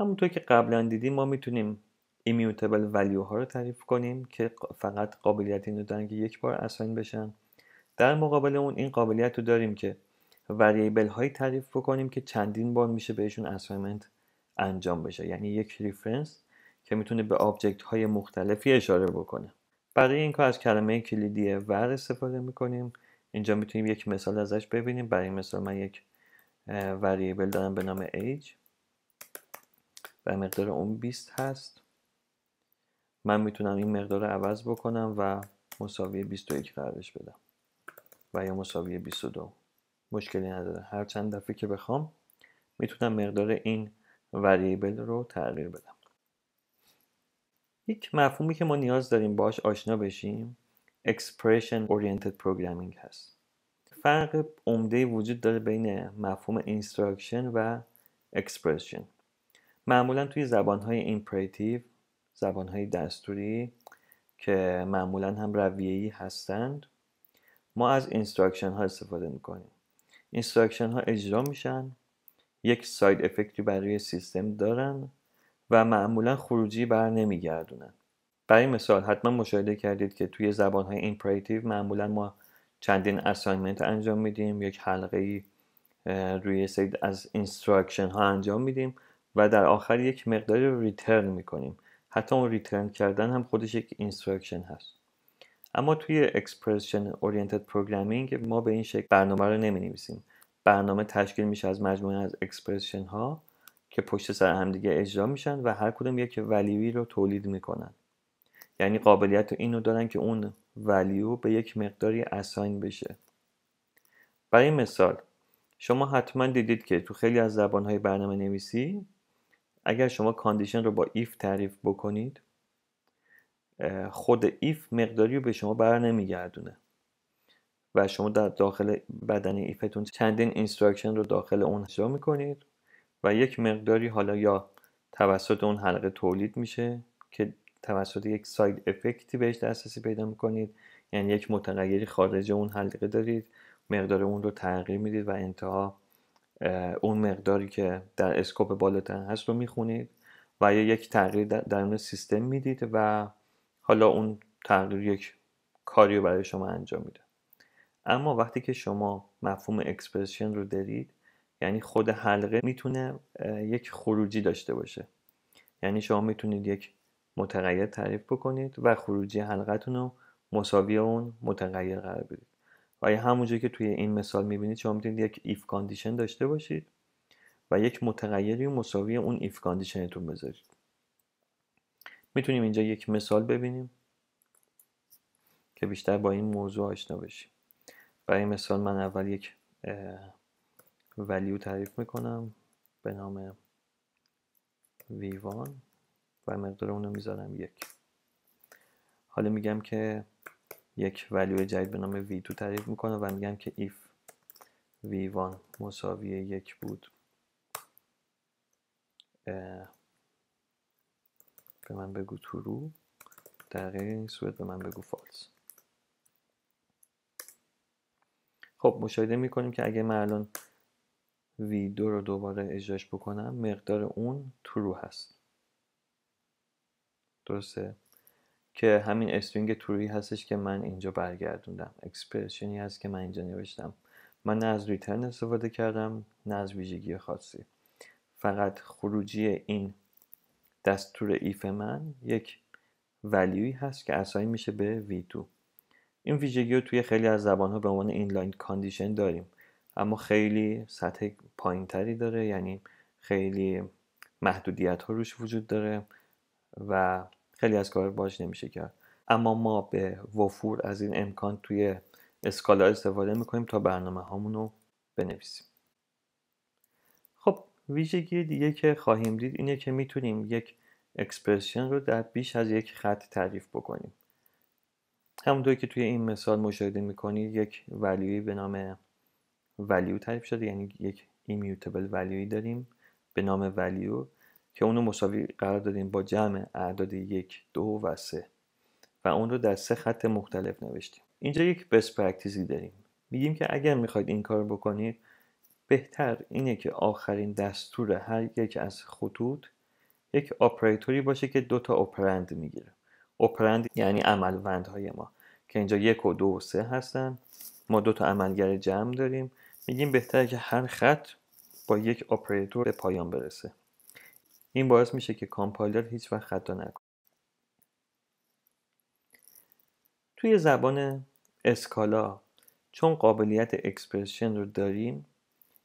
همونطور که قبلا دیدیم ما میتونیم ایمیوتبل ولیو ها رو تعریف کنیم که فقط قابلیت این رو دارن که یک بار اساین بشن در مقابل اون این قابلیت رو داریم که وریبل هایی تعریف بکنیم که چندین بار میشه بهشون اساینمنت انجام بشه یعنی یک ریفرنس که میتونه به آبجکت های مختلفی اشاره بکنه برای این کار از کلمه کلیدی ور استفاده میکنیم اینجا میتونیم یک مثال ازش ببینیم برای مثال من یک وریبل دارم به نام age و مقدار اون 20 هست من میتونم این مقدار رو عوض بکنم و مساوی 21 قرارش بدم و یا مساوی 22 مشکلی نداره هر چند دفعه که بخوام میتونم مقدار این وریبل رو تغییر بدم یک مفهومی که ما نیاز داریم باش آشنا بشیم Expression Oriented Programming هست فرق عمده وجود داره بین مفهوم Instruction و Expression معمولا توی زبانهای ایمپریتیو زبانهای دستوری که معمولا هم رویهی هستند ما از اینستراکشن ها استفاده میکنیم اینستراکشن ها اجرا میشن یک ساید افکتی برای سیستم دارن و معمولا خروجی بر نمیگردونن برای مثال حتما مشاهده کردید که توی زبان های ایمپریتیو معمولا ما چندین اساینمنت انجام میدیم یک حلقه ای روی سید از اینستراکشن ها انجام میدیم و در آخر یک مقداری رو ریترن میکنیم حتی اون ریترن کردن هم خودش یک اینستراکشن هست اما توی اکسپرشن اورینتد پروگرامینگ ما به این شکل برنامه رو نمی نویسیم برنامه تشکیل میشه از مجموعه از اکسپرشن ها که پشت سر همدیگه اجرا میشن و هر کدوم یک ولیوی رو تولید میکنن یعنی قابلیت اینو دارن که اون ولیو به یک مقداری اساین بشه برای مثال شما حتما دیدید که تو خیلی از زبانهای برنامه نویسی اگر شما کاندیشن رو با ایف تعریف بکنید خود ایف مقداری رو به شما بر نمیگردونه و شما در داخل بدن ایفتون چندین اینستراکشن رو داخل اون اجرا میکنید و یک مقداری حالا یا توسط اون حلقه تولید میشه که توسط یک ساید افکتی بهش دسترسی پیدا میکنید یعنی یک متغیری خارج اون حلقه دارید مقدار اون رو تغییر میدید و انتها اون مقداری که در اسکوپ بالاتر هست رو میخونید و یا یک تغییر در اون سیستم میدید و حالا اون تغییر یک کاری رو برای شما انجام میده اما وقتی که شما مفهوم اکسپرشن رو دارید یعنی خود حلقه میتونه یک خروجی داشته باشه یعنی شما میتونید یک متغیر تعریف بکنید و خروجی حلقتون رو مساوی اون متغیر قرار بدید یه همونجا که توی این مثال میبینید شما میتونید یک ایف کاندیشن داشته باشید و یک متغیری مساوی اون ایف کاندیشنتون بذارید میتونیم اینجا یک مثال ببینیم که بیشتر با این موضوع آشنا بشیم برای مثال من اول یک ولیو تعریف میکنم به نام ویوان و مقدار اونو میذارم یک حالا میگم که یک ولیو جدید به نام v2 تعریف میکنه و میگم که if v1 مساوی یک بود به من بگو ترو در غیر این صورت به من بگو فالس خب مشاهده میکنیم که اگه من الان v2 رو دوباره اجراش بکنم مقدار اون ترو هست درسته که همین استرینگ توری هستش که من اینجا برگردوندم اکسپرشنی هست که من اینجا نوشتم من نه از ریترن استفاده کردم نه از ویژگی خاصی فقط خروجی این دستور ایف من یک ولیوی هست که اسایی میشه به v2 این ویژگی رو توی خیلی از زبان ها به عنوان اینلاین کاندیشن داریم اما خیلی سطح پایین تری داره یعنی خیلی محدودیت ها روش وجود داره و خیلی از کار باش نمیشه کرد اما ما به وفور از این امکان توی اسکالا استفاده میکنیم تا برنامه هامون رو بنویسیم خب ویژگی دیگه که خواهیم دید اینه که میتونیم یک اکسپرشن رو در بیش از یک خط تعریف بکنیم همونطور که توی این مثال مشاهده میکنید یک ولیوی به نام ولیو تعریف شده یعنی یک ایمیوتبل ولیوی داریم به نام ولیو که اونو مساوی قرار دادیم با جمع اعداد یک دو و سه و اون رو در سه خط مختلف نوشتیم اینجا یک بست داریم میگیم که اگر میخواید این کار بکنید بهتر اینه که آخرین دستور هر یک از خطوط یک اپراتوری باشه که دو تا اپرند میگیره اپرند یعنی های ما که اینجا یک و دو و سه هستن ما دو تا عملگر جمع داریم میگیم بهتره که هر خط با یک آپراتور به پایان برسه این باعث میشه که کامپایلر هیچ وقت خطا نکنه توی زبان اسکالا چون قابلیت اکسپرشن رو داریم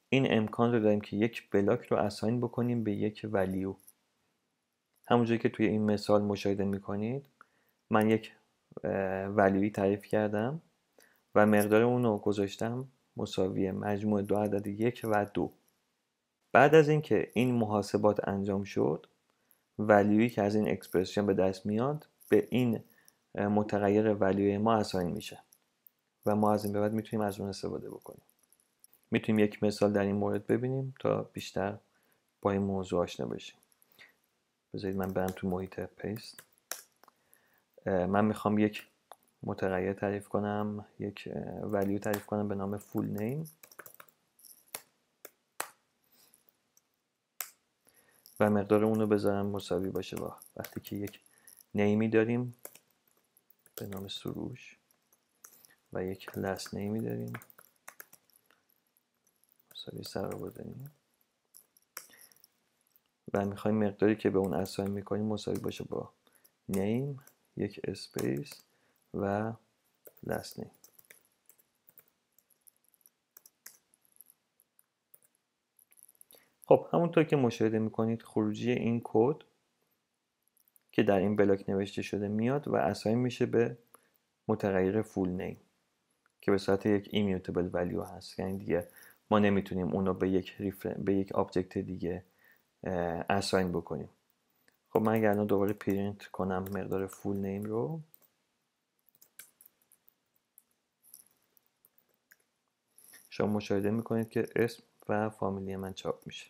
این امکان رو داریم که یک بلاک رو اساین بکنیم به یک ولیو همونجوری که توی این مثال مشاهده میکنید من یک ولیوی تعریف کردم و مقدار اون رو گذاشتم مساوی مجموع دو عدد یک و دو بعد از اینکه این محاسبات انجام شد ولیوی که از این اکسپرسیون به دست میاد به این متغیر ولیوی ما اساین میشه و ما از این به بعد میتونیم از اون استفاده بکنیم میتونیم یک مثال در این مورد ببینیم تا بیشتر با این موضوع آشنا بشیم بذارید من برم تو محیط پیست من میخوام یک متغیر تعریف کنم یک ولیو تعریف کنم به نام فول نیم و مقدار اون رو بذارم مساوی باشه با وقتی که یک نیمی داریم به نام سروش و یک لست نیمی داریم مساوی سر رو و میخوایم مقداری که به اون اساین میکنیم مساوی باشه با نیم یک اسپیس و لست نیم خب همونطور که مشاهده میکنید خروجی این کد که در این بلاک نوشته شده میاد و اساین میشه به متغیر فول نیم که به صورت یک ایمیوتبل ولیو هست یعنی دیگه ما نمیتونیم اونو به یک ریفر... به یک آبجکت دیگه اساین بکنیم خب من اگر الان دوباره پرینت کنم مقدار فول نیم رو شما مشاهده میکنید که اسم و فامیلی من چاپ میشه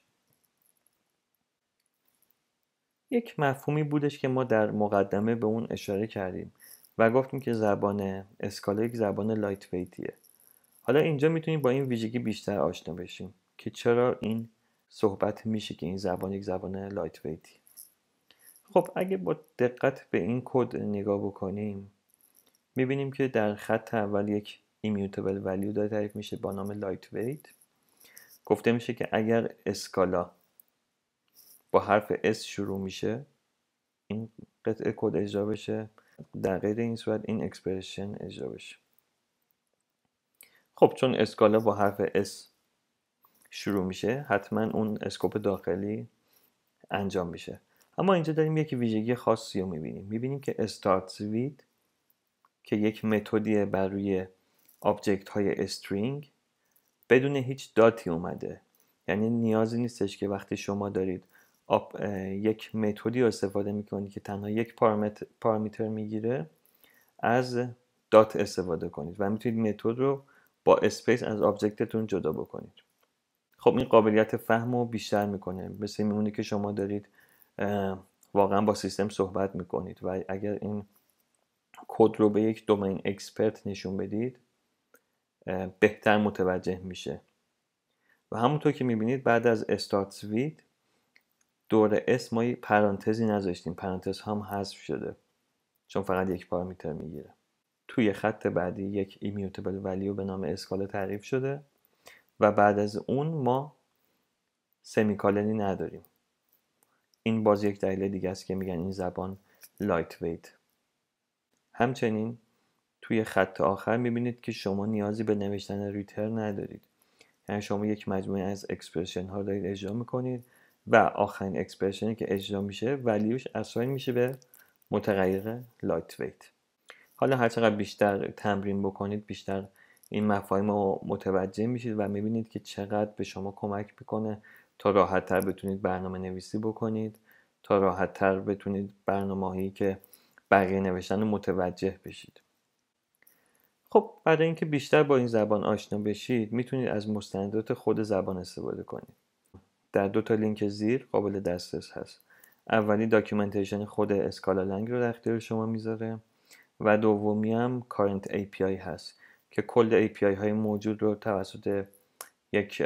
یک مفهومی بودش که ما در مقدمه به اون اشاره کردیم و گفتیم که زبان اسکالا یک زبان لایت ویتیه حالا اینجا میتونیم با این ویژگی بیشتر آشنا بشیم که چرا این صحبت میشه که این زبان یک زبان لایت ویتی خب اگه با دقت به این کد نگاه بکنیم میبینیم که در خط اول یک ایمیوتبل ولیو داره تعریف میشه با نام لایت ویت گفته میشه که اگر اسکالا با حرف S شروع میشه این قطعه کد اجرا بشه در غیر این صورت این اکسپرشن اجرا بشه خب چون اسکالا با حرف S شروع میشه حتما اون اسکوپ داخلی انجام میشه اما اینجا داریم یک ویژگی خاصی رو میبینیم میبینیم که start with که یک متدی بر روی آبجکت های استرینگ بدون هیچ داتی اومده یعنی نیازی نیستش که وقتی شما دارید یک متدی رو استفاده میکنید که تنها یک پارامتر, پارامتر میگیره از دات استفاده کنید و میتونید متد رو با اسپیس از آبجکتتون جدا بکنید خب این قابلیت فهم رو بیشتر میکنه مثل میمونه که شما دارید واقعا با سیستم صحبت میکنید و اگر این کد رو به یک دومین اکسپرت نشون بدید بهتر متوجه میشه و همونطور که میبینید بعد از استارت سویت دور اسم ما پرانتزی نذاشتیم پرانتز هم حذف شده چون فقط یک پارامتر میگیره توی خط بعدی یک ایمیوتبل ولیو به نام اسکالا تعریف شده و بعد از اون ما سمیکالنی نداریم این باز یک دلیل دیگه است که میگن این زبان لایت ویت همچنین توی خط آخر میبینید که شما نیازی به نوشتن ریتر ندارید یعنی شما یک مجموعه از اکسپرشن ها دارید اجرا میکنید و آخرین اکسپرشنی که اجرا میشه ولیوش اساین میشه به متغیر لایت ویت حالا هر چقدر بیشتر تمرین بکنید بیشتر این مفاهیم رو متوجه میشید و میبینید که چقدر به شما کمک میکنه تا تر بتونید برنامه نویسی بکنید تا راحتتر بتونید برنامه هایی که بقیه نوشتن متوجه بشید خب برای اینکه بیشتر با این زبان آشنا بشید میتونید از مستندات خود زبان استفاده کنید در دو تا لینک زیر قابل دسترس هست اولی داکیومنتیشن خود اسکالا لنگ رو در اختیار شما میذاره و دومی هم کارنت API هست که کل API های موجود رو توسط یک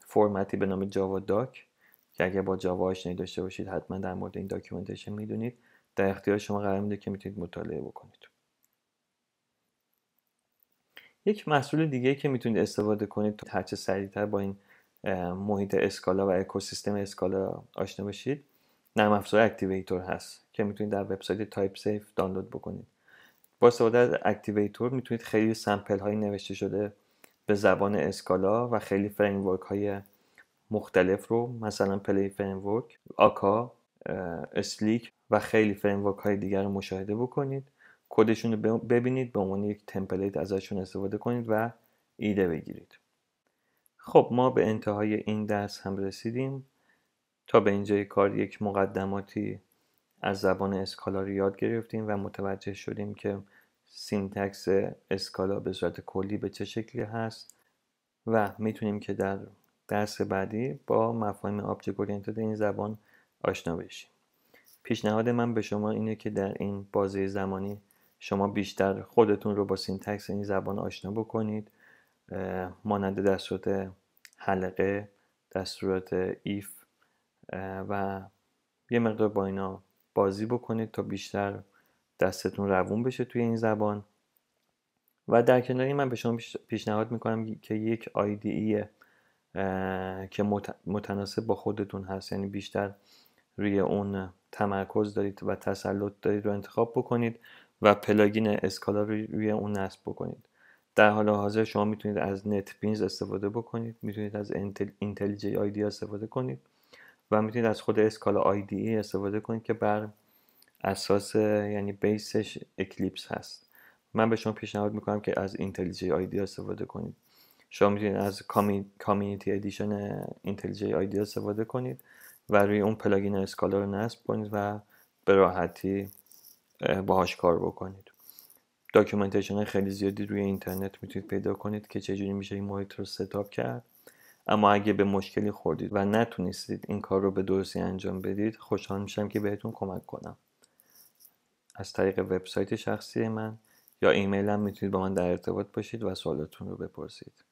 فرمتی به نام جاوا داک که اگر با جاوا آشنایی داشته باشید حتما در مورد این داکیومنتیشن میدونید در اختیار شما قرار میده که میتونید مطالعه بکنید یک محصول دیگه که میتونید استفاده کنید تا هرچه سریعتر با این محیط اسکالا و اکوسیستم اسکالا آشنا بشید نرم افزار اکتیویتور هست که میتونید در وبسایت تایپ سیف دانلود بکنید با استفاده از اکتیویتور میتونید خیلی سمپل های نوشته شده به زبان اسکالا و خیلی فریم های مختلف رو مثلا پلی فریم آکا اسلیک و خیلی فریم های دیگر رو مشاهده بکنید کدشون رو ببینید به عنوان یک تمپلیت ازشون استفاده کنید و ایده بگیرید خب ما به انتهای این درس هم رسیدیم تا به اینجای کار یک مقدماتی از زبان رو یاد گرفتیم و متوجه شدیم که سینتکس اسکالا به صورت کلی به چه شکلی هست و میتونیم که در درس بعدی با مفاهیم آبجکت اورینتد این زبان آشنا بشیم پیشنهاد من به شما اینه که در این بازه زمانی شما بیشتر خودتون رو با سینتکس این زبان آشنا بکنید مانند دستورات حلقه دستورات ایف و یه مقدار با اینا بازی بکنید تا بیشتر دستتون روون بشه توی این زبان و در کنار من به شما پیشنهاد میکنم که یک آیدی که متناسب با خودتون هست یعنی بیشتر روی اون تمرکز دارید و تسلط دارید رو انتخاب بکنید و پلاگین اسکالا روی اون نصب بکنید در حال حاضر شما میتونید از نت بینز استفاده بکنید میتونید از اینتلیج آیدی استفاده کنید و میتونید از خود اسکالا آیدی استفاده کنید که بر اساس یعنی بیسش اکلیپس هست من به شما پیشنهاد میکنم که از اینتلیج آیدی استفاده کنید شما میتونید از کامیونیتی ادیشن اینتلیجی آیدی استفاده کنید و روی اون پلاگین اسکالا رو نصب کنید و به راحتی باهاش کار بکنید داکیومنتیشن خیلی زیادی روی اینترنت میتونید پیدا کنید که چجوری میشه این محیط رو ستاپ کرد اما اگه به مشکلی خوردید و نتونستید این کار رو به درستی انجام بدید خوشحال میشم که بهتون کمک کنم از طریق وبسایت شخصی من یا ایمیلم میتونید با من در ارتباط باشید و سوالتون رو بپرسید